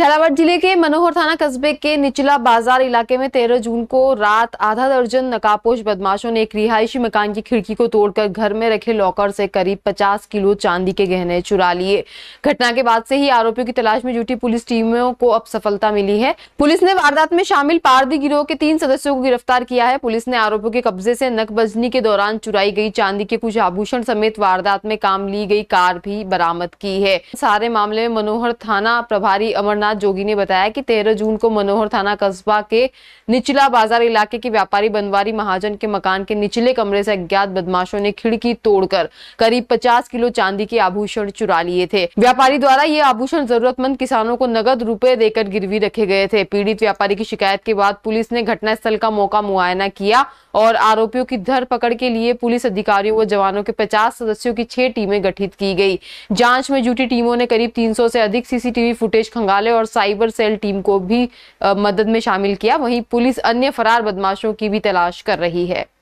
झालावाड़ जिले के मनोहर थाना कस्बे के निचला बाजार इलाके में 13 जून को रात आधा दर्जन नकाबपोश बदमाशों ने एक रिहायशी मकान की खिड़की को तोड़कर घर में रखे लॉकर से करीब 50 किलो चांदी के गहने चुरा लिए घटना के बाद से ही आरोपियों की तलाश में जुटी पुलिस टीमों को अब सफलता मिली है पुलिस ने वारदात में शामिल पारदी गिरोह के तीन सदस्यों को गिरफ्तार किया है पुलिस ने आरोपियों के कब्जे से नकबजनी के दौरान चुराई गई चांदी के कुछ आभूषण समेत वारदात में काम ली गई कार भी बरामद की है सारे मामले में मनोहर थाना प्रभारी अमरनाथ अमरनाथ जोगी ने बताया कि 13 जून को मनोहर थाना कस्बा के निचला बाजार इलाके के व्यापारी बनवारी महाजन के मकान के निचले कमरे से अज्ञात बदमाशों ने खिड़की तोड़कर करीब 50 किलो चांदी के आभूषण चुरा लिए थे व्यापारी द्वारा ये आभूषण जरूरतमंद किसानों को नगद रूपए देकर गिरवी रखे गए थे पीड़ित व्यापारी की शिकायत के बाद पुलिस ने घटनास्थल का मौका मुआयना किया और आरोपियों की धरपकड़ के लिए पुलिस अधिकारियों व जवानों के 50 सदस्यों की छह टीमें गठित की गई जांच में जुटी टीमों ने करीब 300 से अधिक सीसीटीवी फुटेज खंगाले और और साइबर सेल टीम को भी मदद में शामिल किया वहीं पुलिस अन्य फरार बदमाशों की भी तलाश कर रही है